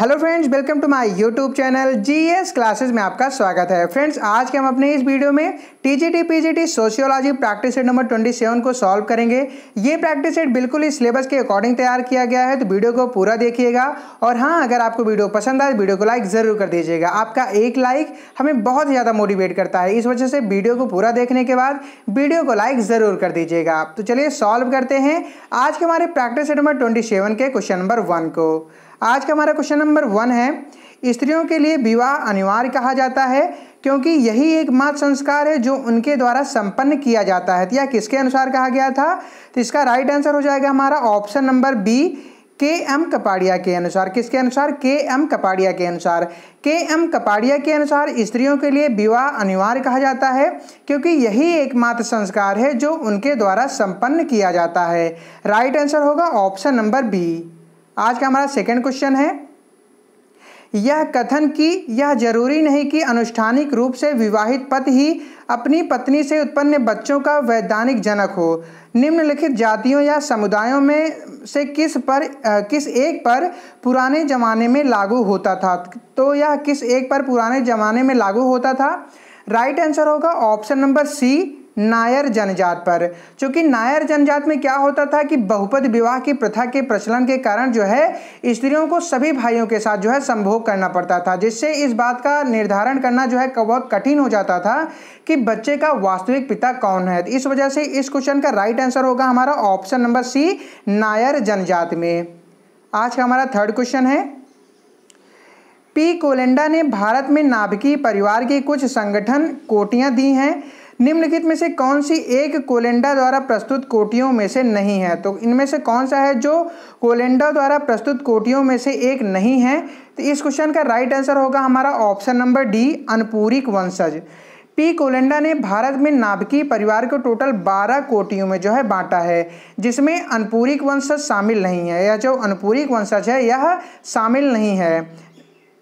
hello friends welcome to my YouTube channel GS classes में आपका स्वागत है फ्रेंड्स आज के हम अपने इस वीडियो में TGT PGT sociology practice set number 27 को सॉल्व करेंगे ये प्रैक्टिस सेट बिल्कुल ही सिलेबस के अकॉर्डिंग तैयार किया गया है तो वीडियो को पूरा देखिएगा और हाँ अगर आपको वीडियो पसंद आए वीडियो को लाइक ज़रूर कर दीजिएगा आपका एक लाइक हमें बहुत ज़्यादा मोटिवेट करता है इस वजह से वीडियो को पूरा देखने के बाद वीडियो को लाइक ज़रूर कर दीजिएगा तो चलिए सॉल्व करते हैं आज के हमारे प्रैक्टिस सेट नंबर ट्वेंटी के क्वेश्चन नंबर वन को आज का हमारा क्वेश्चन नंबर वन है स्त्रियों के लिए विवाह अनिवार्य कहा जाता है क्योंकि यही एकमात्र संस्कार है जो उनके द्वारा संपन्न किया जाता है तो यह किसके अनुसार कहा गया था तो इसका राइट आंसर हो जाएगा हमारा option number B K M Kapadia के अनुसार किसके अनुसार के एम कपाड़िया के अनुसार के एम कपाड़िया के अनुसार स्त्रियों के लिए विवाह अनिवार्य कहा जाता है क्योंकि यही एकमात्र संस्कार है जो उनके द्वारा संपन्न किया जाता है राइट आंसर होगा ऑप्शन नंबर बी आज का हमारा सेकेंड क्वेश्चन है यह कथन कि यह जरूरी नहीं कि अनुष्ठानिक रूप से विवाहित पति ही अपनी पत्नी से उत्पन्न बच्चों का वैधानिक जनक हो निम्नलिखित जातियों या समुदायों में से किस पर आ, किस एक पर पुराने ज़माने में लागू होता था तो यह किस एक पर पुराने ज़माने में लागू होता था राइट आंसर होगा ऑप्शन नंबर सी नायर जनजात पर चूंकि नायर जनजात में क्या होता था कि बहुपद विवाह की प्रथा के प्रचलन के कारण जो है स्त्रियों को सभी भाइयों के साथ जो है संभोग करना पड़ता था जिससे इस बात का निर्धारण करना जो है बहुत कठिन हो जाता था कि बच्चे का वास्तविक पिता कौन है इस वजह से इस क्वेश्चन का राइट आंसर होगा हमारा ऑप्शन नंबर सी नायर जनजात में आज का हमारा थर्ड क्वेश्चन है पी कोलेंडा ने भारत में नाभिकीय परिवार के कुछ संगठन कोटियां दी हैं निम्नलिखित में से कौन सी एक कोलेंडा द्वारा प्रस्तुत कोटियों में से नहीं है तो इनमें से कौन सा है जो कोलेंडा द्वारा प्रस्तुत कोटियों में से एक नहीं है तो इस क्वेश्चन का राइट आंसर होगा हमारा ऑप्शन नंबर डी अनपूरिक वंशज पी कोलेंडा ने भारत में नाभिकीय परिवार को टोटल 12 कोटियों में जो है बांटा है जिसमें अनपूरिक वंशज शामिल नहीं है या जो अनपूरिक वंशज है यह शामिल नहीं है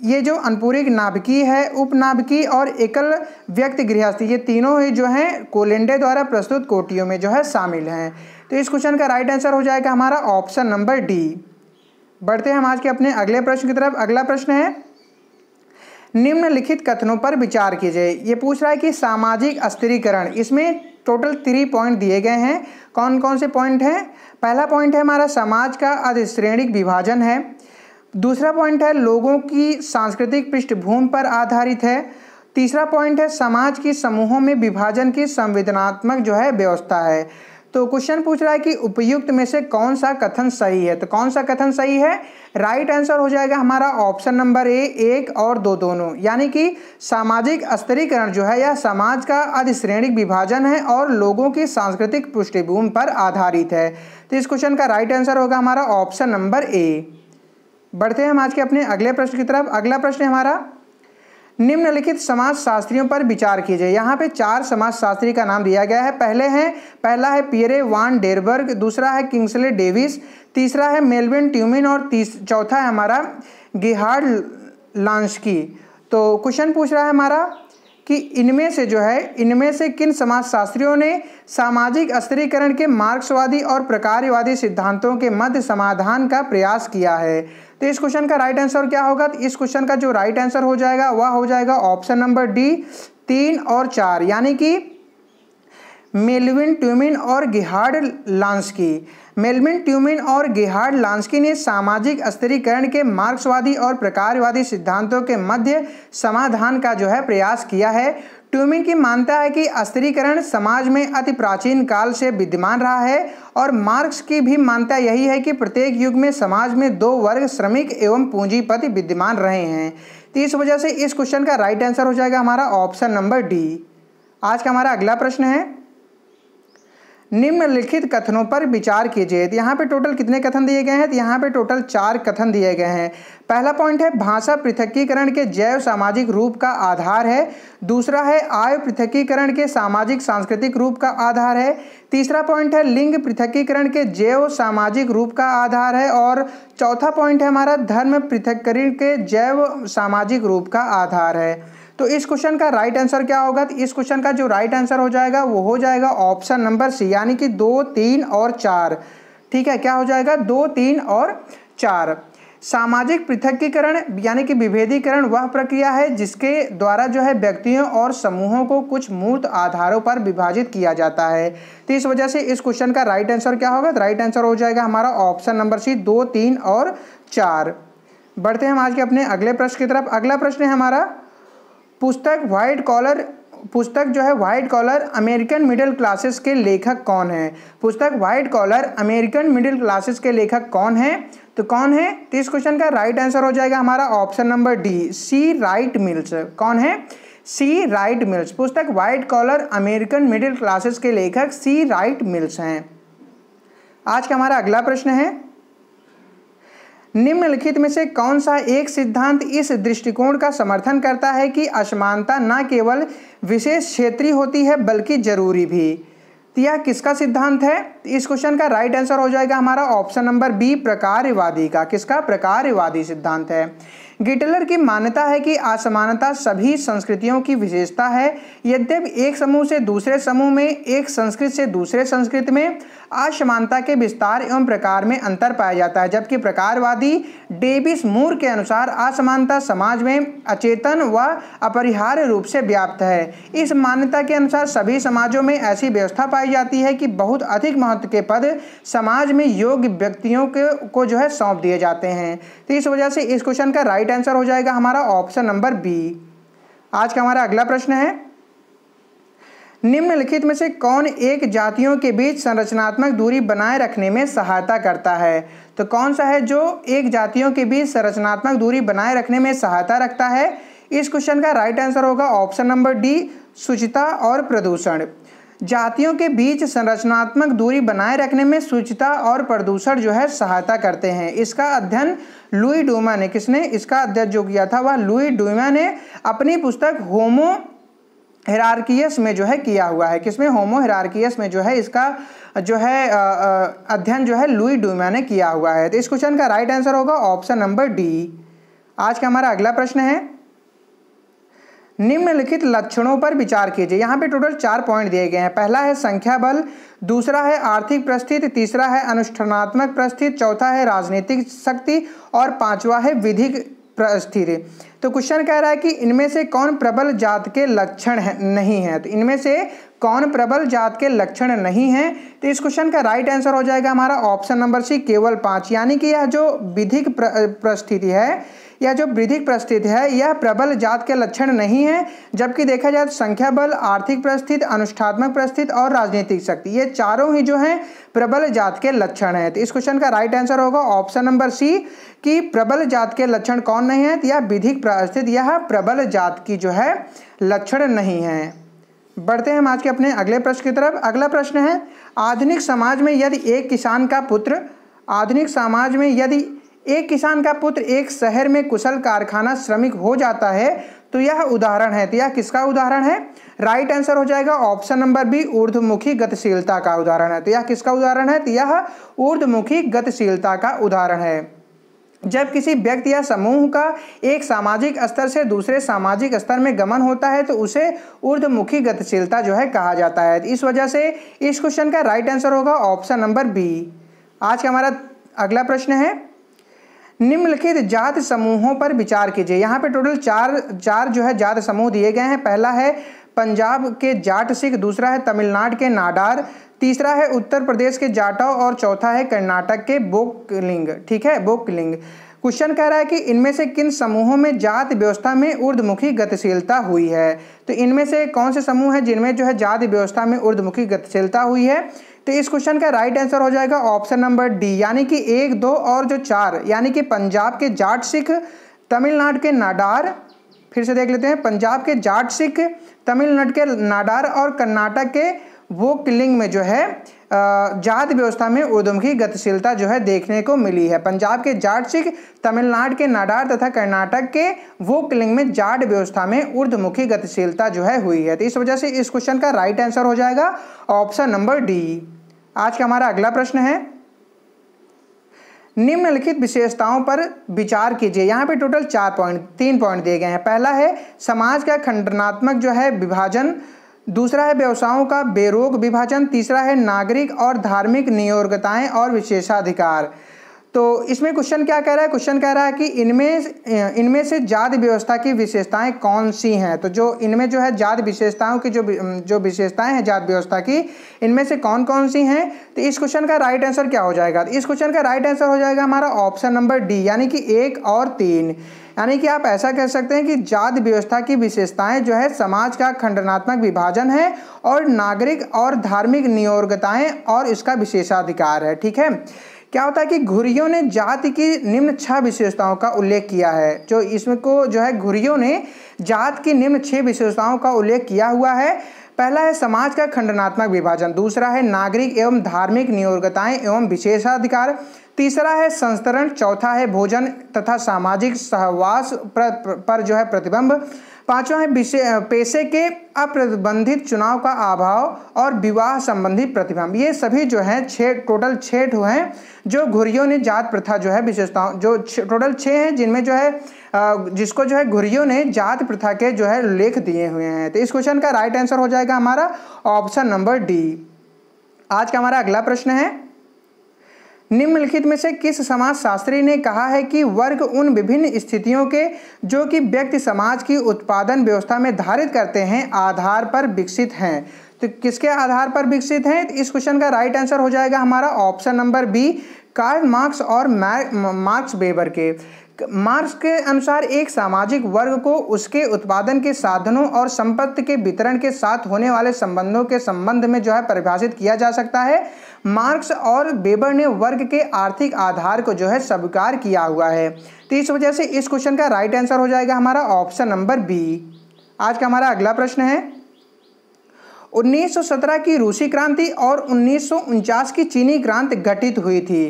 ये जो अनपूरिक नाभिकी है उपनाभिकी और एकल व्यक्त गृहस्थी ये तीनों ही जो हैं कोलेंडे द्वारा प्रस्तुत कोटियों में जो है शामिल हैं तो इस क्वेश्चन का राइट आंसर हो जाएगा हमारा ऑप्शन नंबर डी बढ़ते हैं हम आज के अपने अगले प्रश्न की तरफ अगला प्रश्न है निम्नलिखित कथनों पर विचार कीजिए ये पूछ रहा है कि सामाजिक स्त्रीकरण इसमें टोटल थ्री पॉइंट दिए गए हैं कौन कौन से पॉइंट हैं पहला पॉइंट है हमारा समाज का अधिश्रेणिक विभाजन है दूसरा पॉइंट है लोगों की सांस्कृतिक पृष्ठभूमि पर आधारित है तीसरा पॉइंट है समाज की समूहों में विभाजन की संवेदनात्मक जो है व्यवस्था है तो क्वेश्चन पूछ रहा है कि उपयुक्त में से कौन सा कथन सही है तो कौन सा कथन सही है राइट right आंसर हो जाएगा हमारा ऑप्शन नंबर ए एक और दो दोनों यानी कि सामाजिक स्तरीकरण जो है यह समाज का अधिश्रेणिक विभाजन है और लोगों की सांस्कृतिक पृष्ठभूमि पर आधारित है तो इस क्वेश्चन का राइट right आंसर होगा हमारा ऑप्शन नंबर ए बढ़ते हैं हम आज के अपने अगले प्रश्न की तरफ अगला प्रश्न हमारा निम्नलिखित समाज शास्त्रियों पर विचार कीजिए यहाँ पे चार समाज शास्त्री का नाम दिया गया है पहले हैं पहला है पियरे वान डेरबर्ग दूसरा है किंग्सले डेविस तीसरा है मेलविन ट्यूमिन और तीस चौथा है हमारा गिहार्ड लांशकी तो क्वेश्चन पूछ रहा है हमारा कि इनमें से जो है इनमें से किन समाजशास्त्रियों ने सामाजिक स्तरीकरण के मार्क्सवादी और प्रकारवादी सिद्धांतों के मध्य समाधान का प्रयास किया है तो इस क्वेश्चन का राइट आंसर क्या होगा तो इस क्वेश्चन का जो राइट आंसर हो जाएगा वह हो जाएगा ऑप्शन नंबर डी तीन और चार यानी कि मेलविन ट्यूमिन और गिहार्ड लांसकी मेलविन ट्यूमिन और गिहार्ड लांसकी ने सामाजिक स्तरीकरण के मार्क्सवादी और प्रकारवादी सिद्धांतों के मध्य समाधान का जो है प्रयास किया है ट्यूमिन की मानता है कि स्त्रीकरण समाज में अति प्राचीन काल से विद्यमान रहा है और मार्क्स की भी मान्यता यही है कि प्रत्येक युग में समाज में दो वर्ग श्रमिक एवं पूंजीपति विद्यमान रहे हैं तो इस वजह से इस क्वेश्चन का राइट आंसर हो जाएगा हमारा ऑप्शन नंबर डी आज का हमारा अगला प्रश्न है निम्नलिखित कथनों पर विचार कीजिए तो यहाँ पे टोटल कितने कथन दिए गए हैं तो यहाँ पे टोटल चार कथन दिए गए हैं पहला पॉइंट है भाषा पृथकीकरण के जैव सामाजिक रूप का आधार है दूसरा है आयु पृथकीकरण के सामाजिक सांस्कृतिक रूप का आधार है तीसरा पॉइंट है लिंग पृथकीकरण के जैव सामाजिक रूप का आधार है और चौथा पॉइंट है हमारा धर्म पृथककरण के जैव सामाजिक रूप का आधार है तो इस क्वेश्चन का राइट आंसर क्या होगा तो इस क्वेश्चन का जो राइट आंसर हो जाएगा वो हो जाएगा ऑप्शन नंबर सी यानी कि दो तीन और चार ठीक है क्या हो जाएगा दो तीन और चार सामाजिक पृथकीकरण यानी कि विभेदीकरण वह प्रक्रिया है जिसके द्वारा जो है व्यक्तियों और समूहों को कुछ मूर्त आधारों पर विभाजित किया जाता है तो इस वजह से इस क्वेश्चन का राइट आंसर क्या होगा राइट तो आंसर हो जाएगा हमारा ऑप्शन नंबर सी दो तीन और चार बढ़ते हैं हम आज के अपने अगले प्रश्न की तरफ अगला प्रश्न है हमारा पुस्तक वाइट कॉलर पुस्तक जो है white collar American middle classes के लेखक कौन है पुस्तक white collar American middle classes के लेखक कौन है तो कौन है तो इस क्वेश्चन का राइट आंसर हो जाएगा हमारा option number D C Wright Mills कौन है सी राइट मिल्स पुस्तक white collar American middle classes के लेखक सी राइट मिल्स हैं आज का हमारा अगला प्रश्न है निम्नलिखित में से कौन सा एक सिद्धांत इस दृष्टिकोण का समर्थन करता है कि असमानता न केवल विशेष क्षेत्रीय होती है बल्कि जरूरी भी तो यह किसका सिद्धांत है इस क्वेश्चन का राइट आंसर हो जाएगा हमारा ऑप्शन नंबर बी प्रकारवादी का किसका प्रकारवादी सिद्धांत है गिटलर की मान्यता है कि असमानता सभी संस्कृतियों की विशेषता है यद्यपि एक समूह से दूसरे समूह में एक संस्कृत से दूसरे संस्कृत में असमानता के विस्तार एवं प्रकार में अंतर पाया जाता है जबकि प्रकारवादी डेविस मूर के अनुसार असमानता समाज में अचेतन व अपरिहार्य रूप से व्याप्त है इस मान्यता के अनुसार सभी समाजों में ऐसी व्यवस्था पाई जाती है कि बहुत अधिक महत्व के पद समाज में योग्य व्यक्तियों के को जो है सौंप दिए जाते हैं तो इस वजह से इस क्वेश्चन का राइट आंसर हो जाएगा हमारा ऑप्शन नंबर बी आज का हमारा अगला प्रश्न है निम्नलिखित में से कौन एक जातियों के बीच संरचनात्मक दूरी बनाए रखने में सहायता करता है तो कौन सा है जो एक जातियों के बीच संरचनात्मक दूरी बनाए रखने में सहायता रखता है इस क्वेश्चन का राइट आंसर होगा ऑप्शन नंबर डी सुचिता और प्रदूषण जातियों के बीच संरचनात्मक दूरी बनाए रखने में सुचिता और प्रदूषण जो है सहायता करते हैं इसका अध्ययन लुई डोमा ने किसने इसका अध्ययन जो किया था वह लुई डोमा ने अपनी पुस्तक होमो हेरारकीस में जो है किया हुआ है किसमें होमो हेरारकीस में जो है इसका जो है अध्ययन जो है लुई डूमा ने किया हुआ है तो इस क्वेश्चन का राइट आंसर होगा ऑप्शन नंबर डी आज का हमारा अगला प्रश्न है निम्नलिखित लक्षणों पर विचार कीजिए यहाँ पे टोटल चार पॉइंट दिए गए हैं पहला है संख्या बल दूसरा है आर्थिक प्रस्थिति तीसरा है अनुष्ठानात्मक प्रस्थिति चौथा है राजनीतिक शक्ति और पांचवा है विधिक परिस्थिति तो क्वेश्चन कह रहा है कि इनमें से कौन प्रबल जात के लक्षण है नहीं है तो इनमें से कौन प्रबल जात के लक्षण नहीं है तो इस क्वेश्चन का राइट आंसर हो जाएगा हमारा ऑप्शन नंबर सी केवल पाँच यानी कि यह जो विधिक परिस्थिति प्रस्थिति है या जो वृद्धिक प्रस्थित है यह प्रबल जात के लक्षण नहीं है जबकि देखा जाए तो संख्या बल आर्थिक प्रस्थित अनुष्ठात्मक प्रस्थित और राजनीतिक शक्ति ये चारों ही जो हैं प्रबल जात के लक्षण हैं तो इस क्वेश्चन का राइट आंसर होगा ऑप्शन नंबर सी कि प्रबल जात के लक्षण कौन नहीं है यह विधिक प्रस्थित यह प्रबल जात की जो है लक्षण नहीं है बढ़ते हैं हम आज के अपने अगले प्रश्न की तरफ अगला प्रश्न है आधुनिक समाज में यदि एक किसान का पुत्र आधुनिक समाज में यदि एक किसान का पुत्र एक शहर में कुशल कारखाना श्रमिक हो जाता है तो यह उदाहरण है तो यह किसका उदाहरण है राइट आंसर हो जाएगा ऑप्शन नंबर बी ऊर्धमुखी गतिशीलता का उदाहरण है तो यह किसका उदाहरण है तो यह ऊर्धमुखी गतिशीलता का उदाहरण है जब किसी व्यक्ति या समूह का एक सामाजिक स्तर से दूसरे सामाजिक स्तर में गमन होता है तो उसे ऊर्धमुखी गतिशीलता जो है कहा जाता है इस वजह से इस क्वेश्चन का राइट आंसर होगा ऑप्शन नंबर बी आज का हमारा अगला प्रश्न है निम्नलिखित जात समूहों पर विचार कीजिए यहाँ पे टोटल चार चार जो है जात समूह दिए गए हैं पहला है पंजाब के जाट सिख दूसरा है तमिलनाडु के नाडार तीसरा है उत्तर प्रदेश के जाटा और चौथा है कर्नाटक के बोकलिंग ठीक है बोकलिंग क्वेश्चन कह रहा है कि इनमें से किन समूहों में जात व्यवस्था में उर्दमुखी गतिशीलता हुई है तो इनमें से कौन से समूह है जिनमें जो है जात व्यवस्था में उर्दमुखी गतिशीलता हुई है तो इस क्वेश्चन का राइट आंसर हो जाएगा ऑप्शन नंबर डी यानी कि एक दो और जो चार यानी कि पंजाब के जाट सिख तमिलनाडु के नाडार फिर से देख लेते हैं पंजाब के जाट सिख तमिलनाडु के नाडार और कर्नाटक के वो किलिंग में जो है जात व्यवस्था में उदम की गतिशीलता जो है देखने को मिली है पंजाब के जाट सिख तमिलनाडु के नाडार तथा कर्नाटक के वो किलिंग में जाट व्यवस्था में ऊर्धमुखी गतिशीलता जो है हुई है तो इस वजह से इस क्वेश्चन का राइट आंसर हो जाएगा ऑप्शन नंबर डी आज का हमारा अगला प्रश्न है निम्नलिखित विशेषताओं पर विचार कीजिए यहाँ पे टोटल चार पॉइंट तीन पॉइंट दिए गए हैं पहला है समाज का खंडनात्मक जो है विभाजन दूसरा है व्यवसायों का बेरोग विभाजन तीसरा है नागरिक और धार्मिक नियोगताएं और विशेषाधिकार तो इसमें क्वेश्चन क्या कह रहा है क्वेश्चन कह रहा है कि इनमें इनमें से जात व्यवस्था की विशेषताएं कौन सी हैं तो जो इनमें जो है जात विशेषताओं की जो जो विशेषताएं हैं जात व्यवस्था की इनमें से कौन कौन सी हैं तो इस क्वेश्चन का राइट आंसर क्या हो जाएगा तो इस क्वेश्चन का राइट आंसर हो जाएगा हमारा ऑप्शन नंबर डी यानी कि एक और तीन यानी कि आप ऐसा कह सकते हैं कि जात व्यवस्था की विशेषताएं जो है समाज का खंडनात्मक विभाजन है और नागरिक और धार्मिक नियोगताएं और इसका विशेषाधिकार है ठीक है क्या होता है कि घुरियों ने जाति की निम्न छह विशेषताओं का उल्लेख किया है जो इसमें को जो है घुरियों ने जात की निम्न छह विशेषताओं का उल्लेख किया हुआ है पहला है समाज का खंडनात्मक विभाजन दूसरा है नागरिक एवं धार्मिक नियोगताएं एवं विशेषाधिकार तीसरा है संस्तरण चौथा है भोजन तथा सामाजिक सहवास पर, पर जो है प्रतिबंध पांचवा है पेशे के अप्रतिबंधित चुनाव का अभाव और विवाह संबंधी प्रतिबंध ये सभी जो है छः टोटल छः ठो हैं जो घुरियों ने जात प्रथा जो है विशेषताओं जो टोटल छः हैं जिनमें जो है जिसको जो है घुरियों ने जात प्रथा के जो है लेख दिए हुए हैं तो इस क्वेश्चन का राइट आंसर हो जाएगा हमारा ऑप्शन नंबर डी आज का हमारा अगला प्रश्न है निम्नलिखित में से किस समाजशास्त्री ने कहा है कि वर्ग उन विभिन्न स्थितियों के जो कि व्यक्ति समाज की उत्पादन व्यवस्था में धारित करते हैं आधार पर विकसित हैं तो किसके आधार पर विकसित हैं इस क्वेश्चन का राइट आंसर हो जाएगा हमारा option number B Karl Marx और मार्क्स बेबर के मार्क्स के अनुसार एक सामाजिक वर्ग को उसके उत्पादन के साधनों और संपत्ति के वितरण के साथ होने वाले संबंधों के संबंध में जो है परिभाषित किया जा सकता है मार्क्स और बेबर ने वर्ग के आर्थिक आधार को जो है स्वीकार किया हुआ है तो इस वजह से इस क्वेश्चन का राइट आंसर हो जाएगा हमारा ऑप्शन नंबर बी आज का हमारा अगला प्रश्न है 1917 की रूसी क्रांति और उन्नीस की चीनी क्रांति घटित हुई थी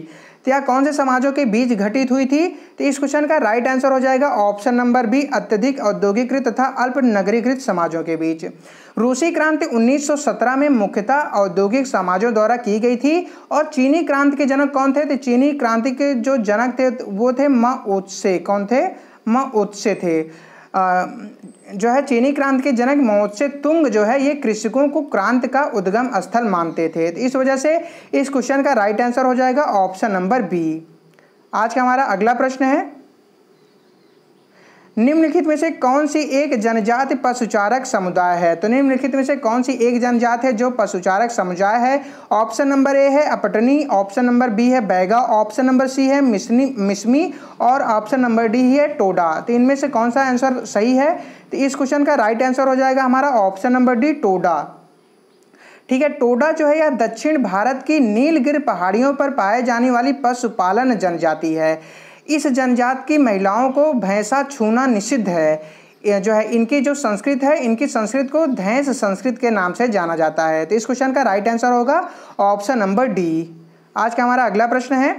तो यह कौन से समाजों के बीच घटित हुई थी तो इस क्वेश्चन का राइट आंसर हो जाएगा ऑप्शन नंबर बी अत्यधिक औद्योगिकृत तथा अल्प नगरीकृत समाजों के बीच रूसी क्रांति 1917 में मुख्यतः औद्योगिक समाजों द्वारा की गई थी और चीनी क्रांति के जनक कौन थे तो चीनी क्रांति के जो जनक थे वो थे उत्से कौन थे माओत्से थे जो है चीनी क्रांति के जनक मोहसे तुंग जो है ये कृषकों को क्रांति का उद्गम स्थल मानते थे तो इस वजह से इस क्वेश्चन का राइट आंसर हो जाएगा ऑप्शन नंबर बी आज का हमारा अगला प्रश्न है निम्नलिखित में से कौन सी एक जनजाति पशुचारक समुदाय है तो निम्नलिखित में से कौन सी एक जनजाति है जो पशुचारक समुदाय है ऑप्शन नंबर ए है अपटनी ऑप्शन नंबर बी है बैगा ऑप्शन नंबर सी है मिसनी मिसमी और ऑप्शन नंबर डी है टोडा तो इनमें से कौन सा आंसर सही है तो इस क्वेश्चन का राइट आंसर हो जाएगा हमारा ऑप्शन नंबर डी टोडा ठीक है टोडा जो है यह दक्षिण भारत की नीलगिर पहाड़ियों पर पाए जाने वाली पशुपालन जनजाति है इस जनजात की महिलाओं को भैंसा छूना निषिद्ध है जो है इनकी जो संस्कृत है इनकी संस्कृत को धैंस संस्कृत के नाम से जाना जाता है तो इस क्वेश्चन का राइट आंसर होगा ऑप्शन नंबर डी आज का हमारा अगला प्रश्न है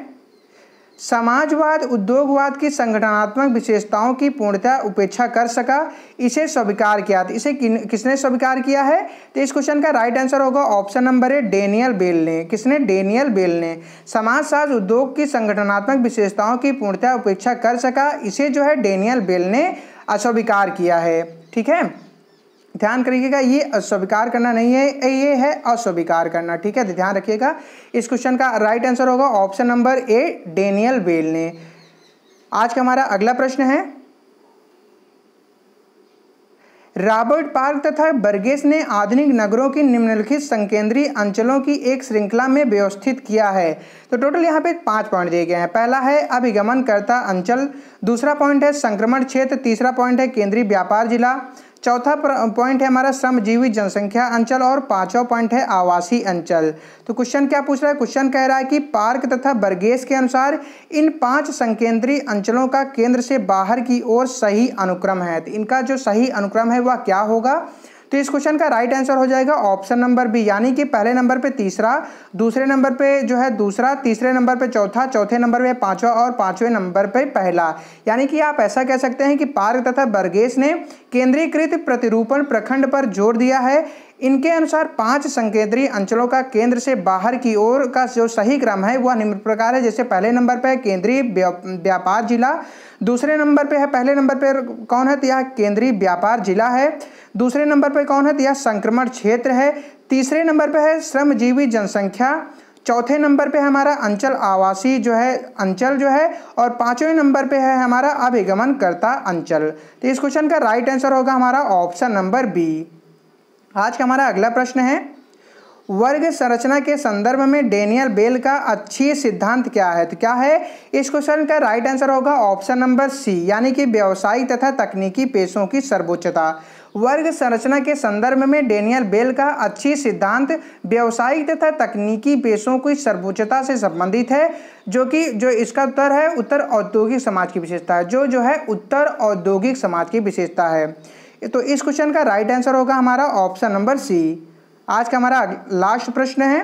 समाजवाद उद्योगवाद की संगठनात्मक विशेषताओं की पूर्णतः उपेक्षा कर सका इसे स्वीकार किया था तो इसे किन किसने स्वीकार किया है तो इस क्वेश्चन का राइट आंसर होगा option number A Daniel Bell ने किसने डेनियल बेल ने समाजशास्त्र उद्योग की संगठनात्मक विशेषताओं की पूर्णतः उपेक्षा कर सका इसे जो है डेनियल बेल ने अस्वीकार किया है ठीक है ध्यान करिएगा ये अस्वीकार करना नहीं है ये है अस्वीकार करना ठीक है तो ध्यान रखिएगा इस क्वेश्चन का राइट आंसर होगा option number A Daniel Bell ने आज का हमारा अगला प्रश्न है रॉबर्ट पार्क तथा बर्गेस ने आधुनिक नगरों की निम्नलिखित संकेंद्रीय अंचलों की एक श्रृंखला में व्यवस्थित किया है तो टोटल यहाँ पे पांच पॉइंट दिए गए हैं पहला है अभिगमनकर्ता अंचल दूसरा पॉइंट है संक्रमण क्षेत्र तीसरा पॉइंट है केंद्रीय व्यापार जिला चौथा पॉइंट है हमारा श्रम जीवी जनसंख्या अंचल और पांचवा पॉइंट है आवासीय अंचल तो क्वेश्चन क्या पूछ रहा है क्वेश्चन कह रहा है कि पार्क तथा बर्गेस के अनुसार इन पांच संकेंद्रीय अंचलों का केंद्र से बाहर की ओर सही अनुक्रम है तो इनका जो सही अनुक्रम है वह क्या होगा तो इस क्वेश्चन का राइट आंसर हो जाएगा ऑप्शन नंबर बी यानी कि पहले नंबर पे तीसरा दूसरे नंबर पे जो है दूसरा तीसरे नंबर पे चौथा चौथे नंबर पे पांचवा और पांचवें नंबर पे पहला यानी कि आप ऐसा कह सकते हैं कि पार्क तथा बर्गेस ने केंद्रीकृत प्रतिरूपण प्रखंड पर जोर दिया है इनके अनुसार पांच संकेंद्रीय अंचलों का केंद्र से बाहर की ओर का जो सही क्रम है वह निम्न प्रकार है जैसे पहले नंबर पर केंद्रीय व्यापार जिला दूसरे नंबर पे है पहले नंबर पर कौन है तो यह केंद्रीय व्यापार जिला है दूसरे नंबर पर कौन है तो यह संक्रमण क्षेत्र है तीसरे नंबर पर है श्रमजीवी जनसंख्या चौथे नंबर पे हमारा अंचल आवासीय जो है अंचल जो है और पांचवें नंबर पे है हमारा अभिगमनकर्ता अंचल तो इस क्वेश्चन का राइट आंसर होगा हमारा ऑप्शन नंबर बी आज का हमारा अगला प्रश्न है वर्ग संरचना के संदर्भ में डेनियल बेल का अच्छी सिद्धांत क्या है तो क्या है इस क्वेश्चन का राइट आंसर होगा ऑप्शन नंबर सी यानी कि व्यावसायिक तथा तकनीकी पेशों की सर्वोच्चता वर्ग संरचना के संदर्भ में डेनियल बेल का अच्छी सिद्धांत व्यावसायिक तथा तकनीकी पेशों की सर्वोच्चता से संबंधित है जो कि जो इसका उत्तर है उत्तर औद्योगिक समाज की विशेषता है जो जो है उत्तर औद्योगिक समाज की विशेषता है तो इस क्वेश्चन का राइट आंसर होगा हमारा ऑप्शन नंबर सी आज का हमारा लास्ट प्रश्न है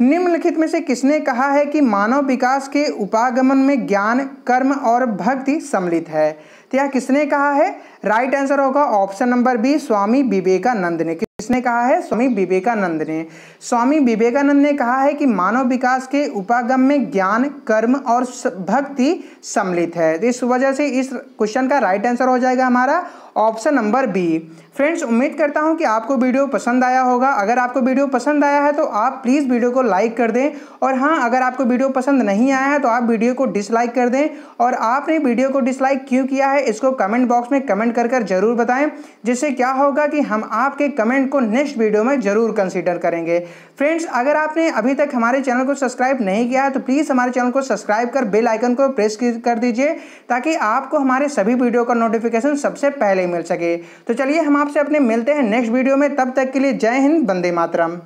निम्नलिखित में से किसने कहा है कि मानव विकास के उपागमन में ज्ञान कर्म और भक्ति सम्मिलित है तो यह किसने कहा है राइट आंसर होगा option number B Swami Vivekananda ने किसने कहा है स्वामी विवेकानंद ने स्वामी विवेकानंद ने कहा है कि मानव विकास के उपागम में ज्ञान कर्म और भक्ति सम्मिलित है तो इस वजह से इस क्वेश्चन का राइट आंसर हो जाएगा हमारा ऑप्शन नंबर बी फ्रेंड्स उम्मीद करता हूं कि आपको वीडियो पसंद आया होगा अगर आपको वीडियो पसंद आया है तो आप प्लीज़ वीडियो को लाइक कर दें और हाँ अगर आपको वीडियो पसंद नहीं आया है तो आप वीडियो को डिसलाइक कर दें और आपने वीडियो को डिसलाइक क्यों किया है है इसको कमेंट बॉक्स में कमेंट कर कर जरूर बताएं जिससे क्या होगा कि हम आपके कमेंट को नेक्स्ट वीडियो में ज़रूर कंसीडर करेंगे फ्रेंड्स अगर आपने अभी तक हमारे चैनल को सब्सक्राइब नहीं किया है तो प्लीज़ हमारे चैनल को सब्सक्राइब कर बेल आइकन को प्रेस कर दीजिए ताकि आपको हमारे सभी वीडियो का नोटिफिकेशन सबसे पहले मिल सके तो चलिए हम आपसे अपने मिलते हैं नेक्स्ट वीडियो में तब तक के लिए जय हिंद बंदे मातरम